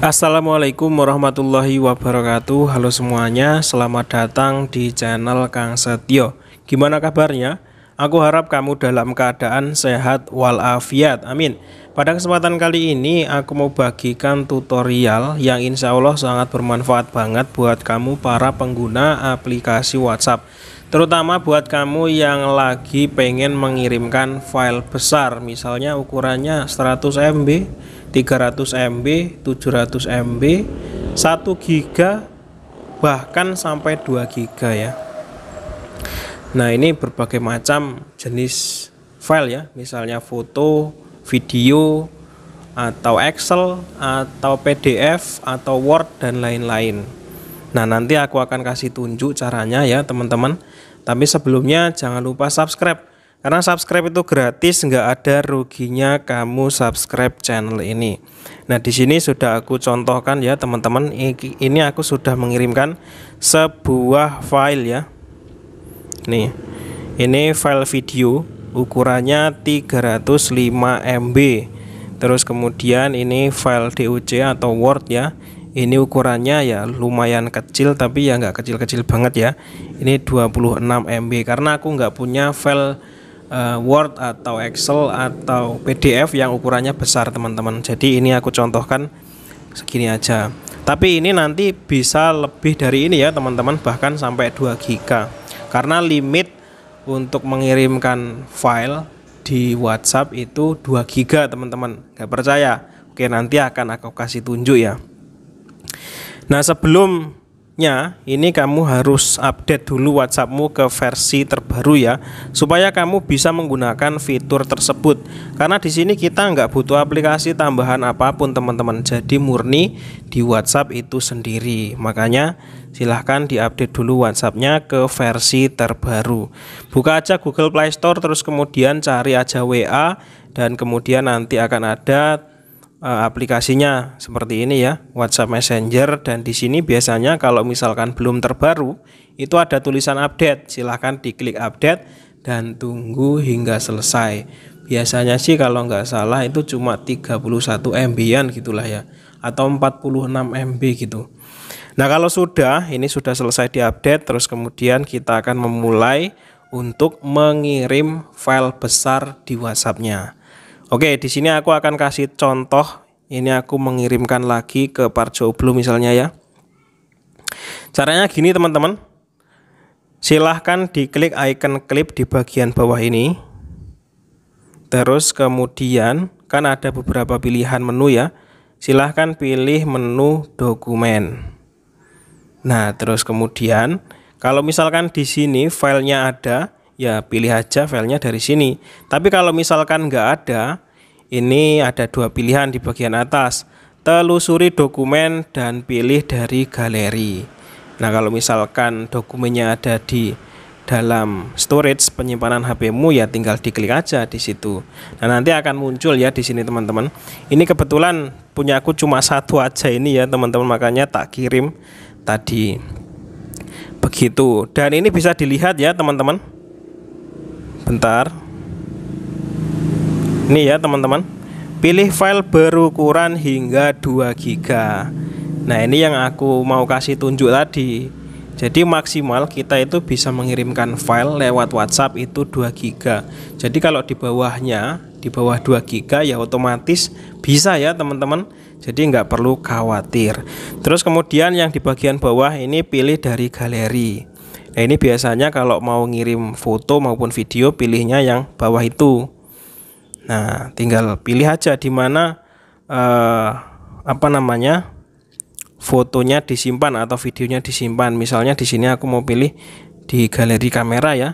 Assalamualaikum warahmatullahi wabarakatuh Halo semuanya, selamat datang di channel Kang Setio Gimana kabarnya? Aku harap kamu dalam keadaan sehat walafiat, amin Pada kesempatan kali ini aku mau bagikan tutorial yang insya Allah sangat bermanfaat banget buat kamu para pengguna aplikasi WhatsApp terutama buat kamu yang lagi pengen mengirimkan file besar misalnya ukurannya 100 MB 300 MB 700 MB 1 GB, bahkan sampai 2 GB ya nah ini berbagai macam jenis file ya misalnya foto video atau Excel atau PDF atau Word dan lain-lain nah nanti aku akan kasih tunjuk caranya ya teman-teman tapi sebelumnya jangan lupa subscribe karena subscribe itu gratis, nggak ada ruginya kamu subscribe channel ini. Nah, di sini sudah aku contohkan ya, teman-teman. Ini aku sudah mengirimkan sebuah file ya. Nih. Ini file video ukurannya 305 MB. Terus kemudian ini file DOC atau Word ya. Ini ukurannya ya lumayan kecil tapi ya nggak kecil-kecil banget ya. Ini 26 MB karena aku nggak punya file uh, Word atau Excel atau PDF yang ukurannya besar teman-teman jadi ini aku contohkan segini aja tapi ini nanti bisa lebih dari ini ya teman-teman bahkan sampai 2 giga karena limit untuk mengirimkan file di WhatsApp itu 2 giga teman-teman Gak percaya Oke nanti akan aku kasih tunjuk ya Nah sebelum selanjutnya ini kamu harus update dulu WhatsAppmu ke versi terbaru ya supaya kamu bisa menggunakan fitur tersebut karena di sini kita nggak butuh aplikasi tambahan apapun teman-teman jadi murni di WhatsApp itu sendiri makanya silahkan diupdate dulu WhatsAppnya ke versi terbaru buka aja Google Play Store terus kemudian cari aja WA dan kemudian nanti akan ada Eh, aplikasinya seperti ini ya, WhatsApp Messenger dan di sini biasanya kalau misalkan belum terbaru itu ada tulisan update. Silahkan diklik update dan tunggu hingga selesai. Biasanya sih kalau nggak salah itu cuma 31 MB-an gitulah ya atau 46 MB gitu. Nah, kalau sudah ini sudah selesai diupdate terus kemudian kita akan memulai untuk mengirim file besar di WhatsApp-nya. Oke, di sini aku akan kasih contoh. Ini aku mengirimkan lagi ke Parjo Blue misalnya ya. Caranya gini teman-teman. Silahkan diklik icon clip di bagian bawah ini. Terus kemudian kan ada beberapa pilihan menu ya. Silahkan pilih menu dokumen. Nah terus kemudian kalau misalkan di sini filenya ada, ya pilih aja filenya dari sini tapi kalau misalkan nggak ada ini ada dua pilihan di bagian atas telusuri dokumen dan pilih dari galeri nah kalau misalkan dokumennya ada di dalam storage penyimpanan HPmu ya tinggal diklik aja di situ. Nah, nanti akan muncul ya di sini teman-teman. Ini kebetulan punya aku cuma satu aja ini ya teman-teman makanya tak kirim tadi. Begitu. Dan ini bisa dilihat ya teman-teman bentar ini ya teman-teman pilih file berukuran hingga 2 GB nah ini yang aku mau kasih tunjuk tadi jadi maksimal kita itu bisa mengirimkan file lewat WhatsApp itu 2 GB jadi kalau di bawahnya di bawah 2 GB ya otomatis bisa ya teman-teman jadi nggak perlu khawatir terus kemudian yang di bagian bawah ini pilih dari galeri Nah ini biasanya kalau mau ngirim foto maupun video pilihnya yang bawah itu. Nah tinggal pilih aja di mana eh, apa namanya fotonya disimpan atau videonya disimpan. Misalnya di sini aku mau pilih di galeri kamera ya.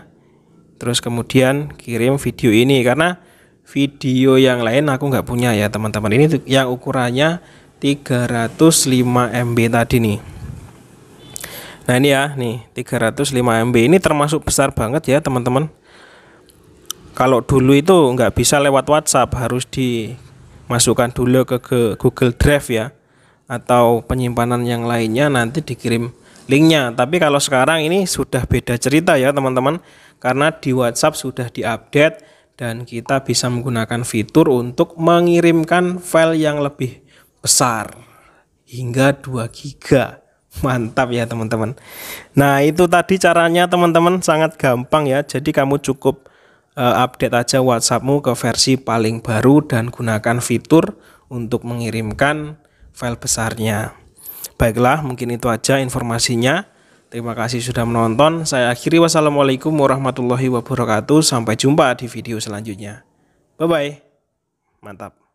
Terus kemudian kirim video ini karena video yang lain aku nggak punya ya teman-teman. Ini yang ukurannya 305 MB tadi nih. Nah ini ya nih 305 MB ini termasuk besar banget ya teman-teman Kalau dulu itu nggak bisa lewat WhatsApp harus dimasukkan dulu ke, ke Google Drive ya Atau penyimpanan yang lainnya nanti dikirim linknya Tapi kalau sekarang ini sudah beda cerita ya teman-teman Karena di WhatsApp sudah diupdate dan kita bisa menggunakan fitur untuk mengirimkan file yang lebih besar hingga 2 giga Mantap ya teman-teman. Nah itu tadi caranya teman-teman sangat gampang ya. Jadi kamu cukup uh, update aja WhatsAppmu ke versi paling baru dan gunakan fitur untuk mengirimkan file besarnya. Baiklah mungkin itu aja informasinya. Terima kasih sudah menonton. Saya akhiri wassalamualaikum warahmatullahi wabarakatuh. Sampai jumpa di video selanjutnya. Bye-bye. Mantap.